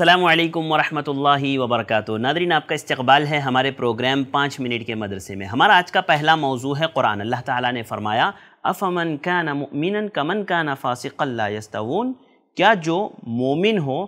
अल्लाम वरहमतुल्लाहि वबरकत नादरीन आपका इस्तबाल है हमारे प्रोग्राम पाँच मिनट के मदरसे में हमारा आज का पहला मौजू है कुरान अल्लाह ताला ने फरमाया अफमन का नमिन कमन का नफ़ासिकस्तून क्या जो मोमिन हो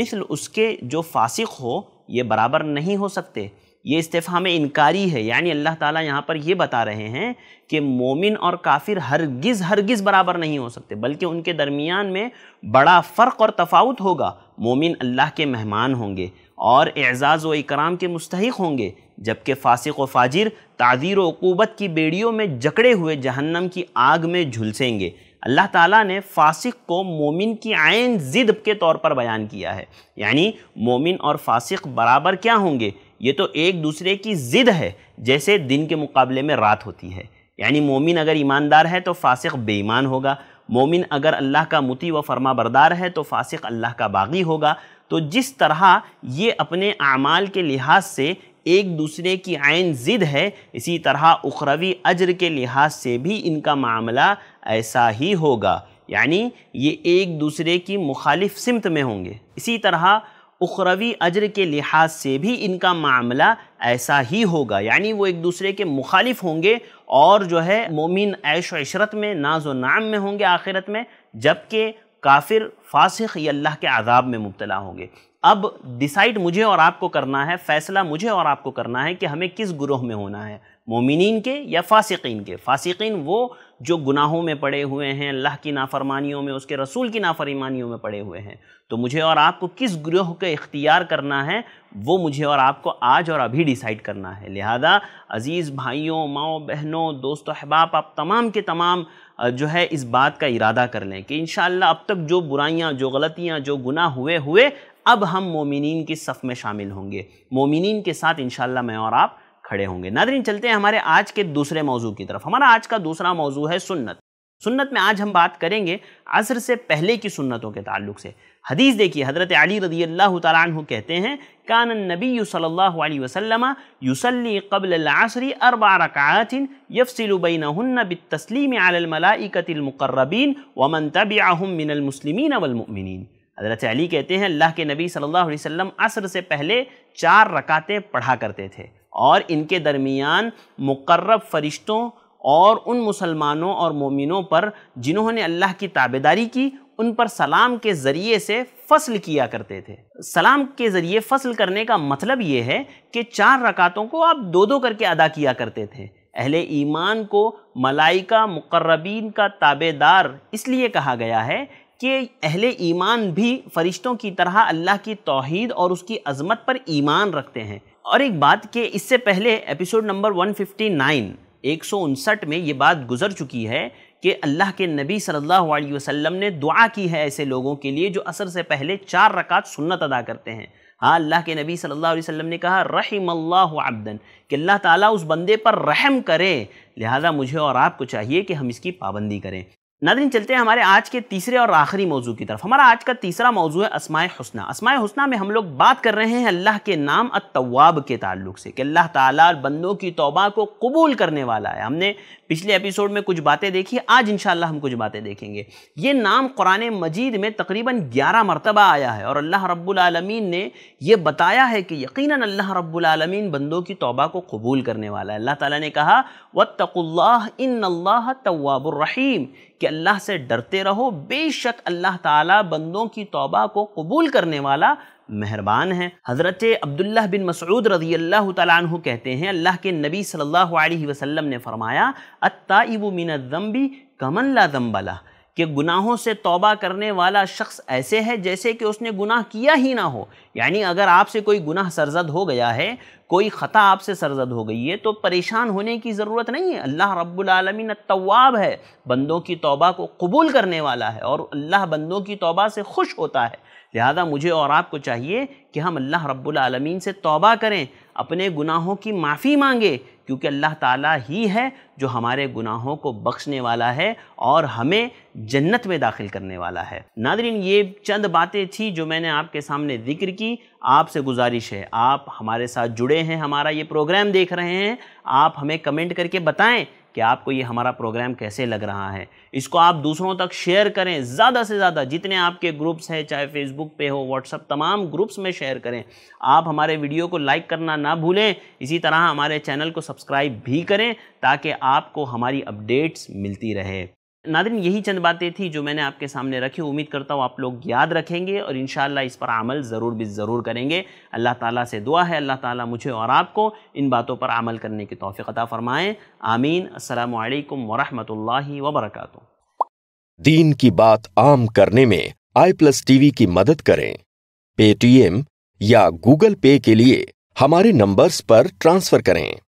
मिसल उसके जो फासिक हो ये बराबर नहीं हो सकते ये इस्तीफ़ा में इनकारी है यानी अल्लाह ताला यहाँ पर ये बता रहे हैं कि मोमिन और काफिर हरगिज़ हरगिज़ बराबर नहीं हो सकते बल्कि उनके दरमियान में बड़ा फ़र्क और तफावत होगा मोमिन अल्लाह के मेहमान होंगे और एज़ाज़ व इकराम के मुस्तक होंगे जबकि फासिक व फाजिर ताज़ीर वकूबत की बेड़ियों में जकड़े हुए जहन्नम की आग में झुलसेंगे अल्लाह ताला ने फासिक को मोमिन की आयन ज़िद के तौर पर बयान किया है यानी मोमिन और फासिक बराबर क्या होंगे ये तो एक दूसरे की ज़िद है जैसे दिन के मुकाबले में रात होती है यानी मोमिन अगर ईमानदार है तो फासिक बेईमान होगा मोमिन अगर अल्लाह का मुती व फरमा बरदार है तो फासिक अल्लाह का बागी होगा तो जिस तरह ये अपने अमाल के लिहाज से एक दूसरे की आयन ज़िद है इसी तरह उखरवी अजर के लिहाज से भी इनका मामला ऐसा ही होगा यानी ये एक दूसरे की मुखालिफ सिमत में होंगे इसी तरह उखरवी अजर के लिहाज से भी इनका मामला ऐसा ही होगा यानी वो एक दूसरे के मुखालिफ होंगे और जो है मोमिन ऐश वशरत में नाजो नाम में होंगे आखिरत में जबकि काफिर फासिख या अल्लाह के आदाब में मुबतला होंगे अब डिसाइड मुझे और आपको करना है फैसला मुझे और आपको करना है कि हमें किस ग्रोह में होना है मोमिन के या फ़ासिकीन के फ़ासिकीन वो जो गुनाहों में पड़े हुए हैं अल्लाह की नाफरमानियों में उसके रसूल की नाफरमानियों में पड़े हुए हैं तो मुझे और आपको किस ग्रोह का इख्तियार करना है वो मुझे और आपको आज और अभी डिसाइड करना है लिहाजा अज़ीज़ भाइयों माओ बहनों दोस्तों अहबाब आप तमाम के तमाम जो है इस बात का इरादा कर लें कि इन अब तक जो बुराइयाँ जो गलतियाँ जो गुनाह हुए हुए अब हम मोमिन की सफ़ में शामिल होंगे मोमिन के साथ इन मैं और आप खड़े होंगे नादरीन चलते हैं हमारे आज के दूसरे मौजू की तरफ हमारा आज का दूसरा मौजू है सुन्नत सुन्नत में आज हम बात करेंगे असर से पहले की सुन्नतों के ताल्लुक से हदीस देखिए हज़रत अली रदी अल्लाह तु कहते हैं कान नबी सल्लल्लाहु अलैहि वसल्लम कबल आसरी अरबारकिन यफसलुबैन यफसिलबैन बितस्लीम वमन तबियाहम मिनलमसलिमिन वलमिन हज़रत अली कहते हैं अल्लाह के नबी सल्लल्लाहु अलैहि वसल्लम असर से पहले चार रकातें पढ़ा करते थे और इनके दरमियान मुकर्रब फरिश्तों और उन मुसलमानों और मोमिनों पर जिन्होंने अल्लाह की ताबेदारी की उन पर सलाम के ज़रिए से फ़सल किया करते थे सलाम के ज़रिए फ़सल करने का मतलब ये है कि चार रकातों को आप दो दो करके अदा किया करते थे अहले ईमान को मलाइका मुकर्रबीन का ताबेदार इसलिए कहा गया है कि अहले ईमान भी फरिश्तों की तरह अल्लाह की तोहद और उसकी अजमत पर ईमान रखते हैं और एक बात कि इससे पहले एपिसोड नंबर 159 एक में ये बात गुजर चुकी है कि अल्लाह के नबी सल्लल्लाहु अलैहि वसल्लम ने दुआ की है ऐसे लोगों के लिए जो असर से पहले चार रकात सुन्नत अदा करते हैं हाँ अल्लाह के नबी सल्लल्लाहु अलैहि वसल्लम ने कहा रहीम अल्लाह अब्दन कि अल्लाह ताला उस बंदे पर रहम करे लिहाजा मुझे और आपको चाहिए कि हम इसकी पाबंदी करें नादिन चलते हैं हमारे आज के तीसरे और आखिरी मौजू की तरफ हमारा आज का तीसरा मौजू है असमाय हसना असमाय हसना में हम लोग बात कर रहे हैं अल्लाह के नाम अतवाब के ताल्लुक से कि अल्लाह ताला बंदों की तौबा को कबूल करने वाला है हमने पिछले एपिसोड में कुछ बातें देखी आज इन हम कुछ बातें देखेंगे ये नाम कुरान मजीद में तकरीबन ग्यारह मरतबा आया है और अल्लाह रब्लमीन ने यह बताया है कि यकीन अल्लाह रब्लमीन बंदों की तौबा को कबूल करने वाला है अल्लाह ताली ने कहा व इन अल्लाह कि अल्लाह से डरते रहो बेशक अल्लाह ताला बंदों की तौबा को कबूल करने वाला मेहरबान है हज़रत अब्दुल्ला बिन मसूद रजी अल्लाह तु कहते हैं अल्लाह के नबी सल्लल्लाहु अलैहि वसल्लम ने फरमाया अत्ताइबु मिन ज़म्बी कमन ला ज़म्बला कि गुनाहों से तौबा करने वाला शख्स ऐसे है जैसे कि उसने गुनाह किया ही ना हो यानी अगर आपसे कोई गुनाह सरजद हो गया है कोई ख़ता आपसे सरजद हो गई है तो परेशान होने की ज़रूरत नहीं है अल्लाह रब्बुलआलमीन तवाब है बंदों की तौबा को कबूल करने वाला है और अल्लाह बंदों की तौबा से खुश होता है लिहाजा मुझे और आपको चाहिए कि हम अल्लाह रब्बुलआलमीन से तौबा करें अपने गुनाहों की माफ़ी मांगे क्योंकि अल्लाह ताला ही है जो हमारे गुनाहों को बख्शने वाला है और हमें जन्नत में दाखिल करने वाला है नादरीन ये चंद बातें थी जो मैंने आपके सामने जिक्र की आपसे गुजारिश है आप हमारे साथ जुड़े हैं हमारा ये प्रोग्राम देख रहे हैं आप हमें कमेंट करके बताएं कि आपको ये हमारा प्रोग्राम कैसे लग रहा है इसको आप दूसरों तक शेयर करें ज़्यादा से ज़्यादा जितने आपके ग्रुप्स हैं चाहे फेसबुक पे हो व्हाट्सअप तमाम ग्रुप्स में शेयर करें आप हमारे वीडियो को लाइक करना ना भूलें इसी तरह हमारे चैनल को सब्सक्राइब भी करें ताकि आपको हमारी अपडेट्स मिलती रहे नादिन यही चंद बातें थी जो मैंने आपके सामने रखी उम्मीद करता हूँ आप लोग याद रखेंगे और इन इस पर अमल ज़रूर भी ज़रूर करेंगे अल्लाह ताला से दुआ है अल्लाह ताला मुझे और आपको इन बातों पर अमल करने की तोफ़ी अता फ़रमाएँ आमीन असलकम वरम वबरक दीन की बात आम करने में आई प्लस टी की मदद करें पेटीएम या गूगल पे के लिए हमारे नंबर्स पर ट्रांसफ़र करें